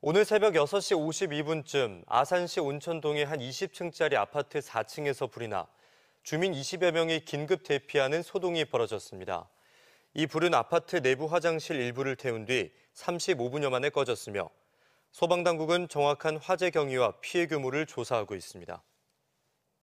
오늘 새벽 6시 52분쯤 아산시 온천동의 한 20층짜리 아파트 4층에서 불이 나 주민 20여 명이 긴급 대피하는 소동이 벌어졌습니다. 이 불은 아파트 내부 화장실 일부를 태운 뒤 35분여 만에 꺼졌으며 소방당국은 정확한 화재 경위와 피해 규모를 조사하고 있습니다.